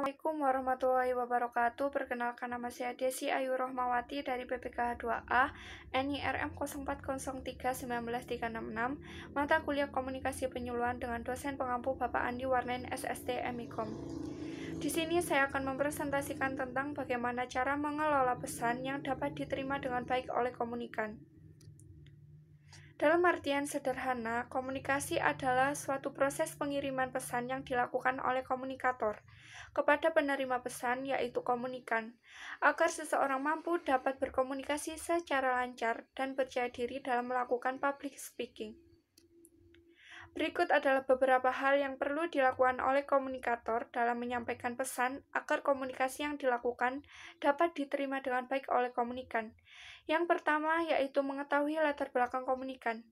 Assalamualaikum warahmatullahi wabarakatuh. Perkenalkan nama saya Desi Ayu Rohmawati dari PPKH 2A NIRM 0403 19366 Mata Kuliah Komunikasi Penyuluhan dengan dosen pengampu Bapak Andi Warnen SST Emikom. Di sini saya akan mempresentasikan tentang bagaimana cara mengelola pesan yang dapat diterima dengan baik oleh komunikan. Dalam artian sederhana, komunikasi adalah suatu proses pengiriman pesan yang dilakukan oleh komunikator kepada penerima pesan, yaitu komunikan, agar seseorang mampu dapat berkomunikasi secara lancar dan percaya diri dalam melakukan public speaking. Berikut adalah beberapa hal yang perlu dilakukan oleh komunikator dalam menyampaikan pesan agar komunikasi yang dilakukan dapat diterima dengan baik oleh komunikan. Yang pertama yaitu mengetahui latar belakang komunikan.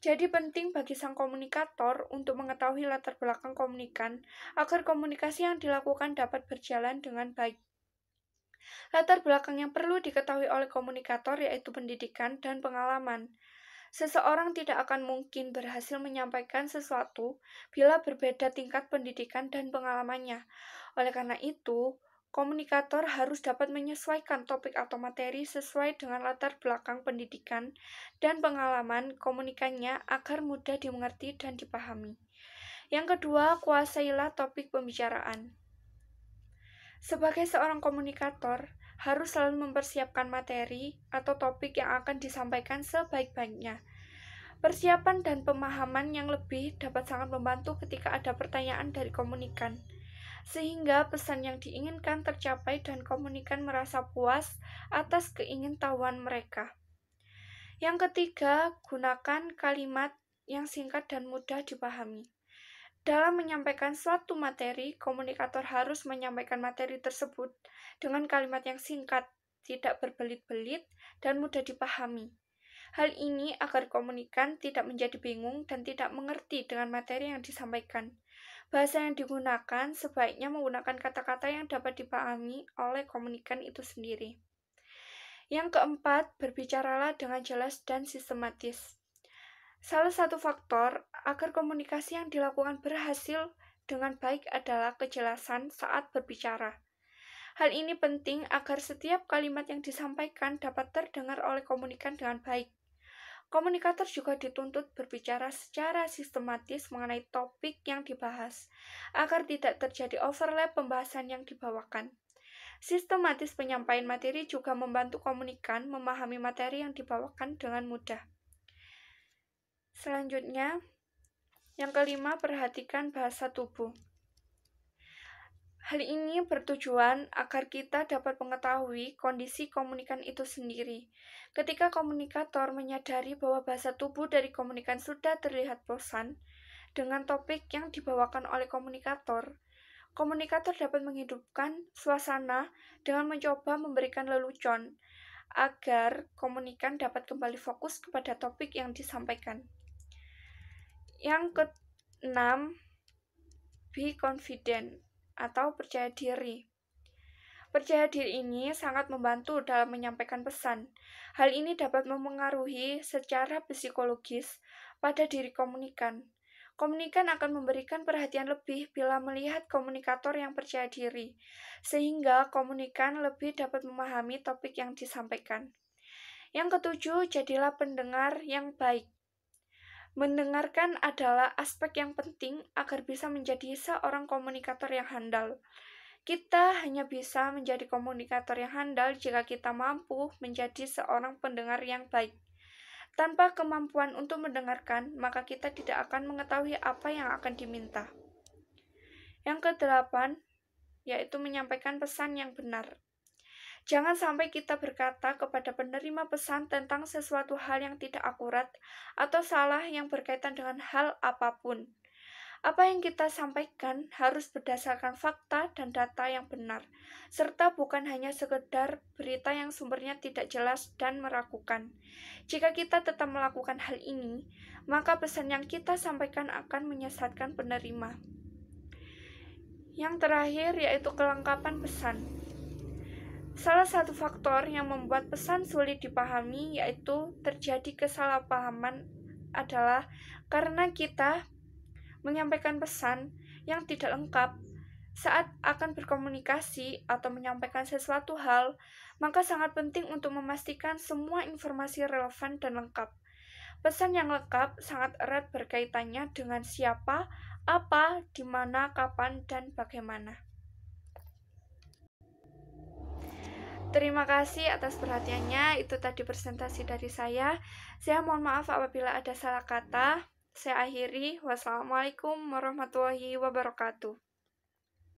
Jadi penting bagi sang komunikator untuk mengetahui latar belakang komunikan agar komunikasi yang dilakukan dapat berjalan dengan baik. Latar belakang yang perlu diketahui oleh komunikator yaitu pendidikan dan pengalaman. Seseorang tidak akan mungkin berhasil menyampaikan sesuatu bila berbeda tingkat pendidikan dan pengalamannya. Oleh karena itu, komunikator harus dapat menyesuaikan topik atau materi sesuai dengan latar belakang pendidikan dan pengalaman komunikannya agar mudah dimengerti dan dipahami. Yang kedua, kuasailah topik pembicaraan. Sebagai seorang komunikator, harus selalu mempersiapkan materi atau topik yang akan disampaikan sebaik-baiknya. Persiapan dan pemahaman yang lebih dapat sangat membantu ketika ada pertanyaan dari komunikan, sehingga pesan yang diinginkan tercapai dan komunikan merasa puas atas keingintahuan mereka. Yang ketiga, gunakan kalimat yang singkat dan mudah dipahami. Dalam menyampaikan suatu materi, komunikator harus menyampaikan materi tersebut dengan kalimat yang singkat, tidak berbelit-belit, dan mudah dipahami. Hal ini agar komunikan tidak menjadi bingung dan tidak mengerti dengan materi yang disampaikan. Bahasa yang digunakan sebaiknya menggunakan kata-kata yang dapat dipahami oleh komunikan itu sendiri. Yang keempat, berbicaralah dengan jelas dan sistematis. Salah satu faktor agar komunikasi yang dilakukan berhasil dengan baik adalah kejelasan saat berbicara. Hal ini penting agar setiap kalimat yang disampaikan dapat terdengar oleh komunikan dengan baik. Komunikator juga dituntut berbicara secara sistematis mengenai topik yang dibahas, agar tidak terjadi overlap pembahasan yang dibawakan. Sistematis penyampaian materi juga membantu komunikan memahami materi yang dibawakan dengan mudah. Selanjutnya, yang kelima, perhatikan bahasa tubuh. Hal ini bertujuan agar kita dapat mengetahui kondisi komunikan itu sendiri. Ketika komunikator menyadari bahwa bahasa tubuh dari komunikan sudah terlihat bosan dengan topik yang dibawakan oleh komunikator, komunikator dapat menghidupkan suasana dengan mencoba memberikan lelucon agar komunikan dapat kembali fokus kepada topik yang disampaikan. Yang keenam, be confident atau percaya diri. Percaya diri ini sangat membantu dalam menyampaikan pesan. Hal ini dapat memengaruhi secara psikologis pada diri komunikan. Komunikan akan memberikan perhatian lebih bila melihat komunikator yang percaya diri, sehingga komunikan lebih dapat memahami topik yang disampaikan. Yang ketujuh, jadilah pendengar yang baik. Mendengarkan adalah aspek yang penting agar bisa menjadi seorang komunikator yang handal. Kita hanya bisa menjadi komunikator yang handal jika kita mampu menjadi seorang pendengar yang baik. Tanpa kemampuan untuk mendengarkan, maka kita tidak akan mengetahui apa yang akan diminta. Yang kedelapan, yaitu menyampaikan pesan yang benar. Jangan sampai kita berkata kepada penerima pesan tentang sesuatu hal yang tidak akurat atau salah yang berkaitan dengan hal apapun. Apa yang kita sampaikan harus berdasarkan fakta dan data yang benar, serta bukan hanya sekedar berita yang sumbernya tidak jelas dan meragukan. Jika kita tetap melakukan hal ini, maka pesan yang kita sampaikan akan menyesatkan penerima. Yang terakhir yaitu kelengkapan pesan. Salah satu faktor yang membuat pesan sulit dipahami yaitu terjadi kesalahpahaman adalah karena kita menyampaikan pesan yang tidak lengkap saat akan berkomunikasi atau menyampaikan sesuatu hal, maka sangat penting untuk memastikan semua informasi relevan dan lengkap. Pesan yang lengkap sangat erat berkaitannya dengan siapa, apa, di mana, kapan, dan bagaimana. Terima kasih atas perhatiannya. Itu tadi presentasi dari saya. Saya mohon maaf apabila ada salah kata. Saya akhiri. Wassalamualaikum warahmatullahi wabarakatuh.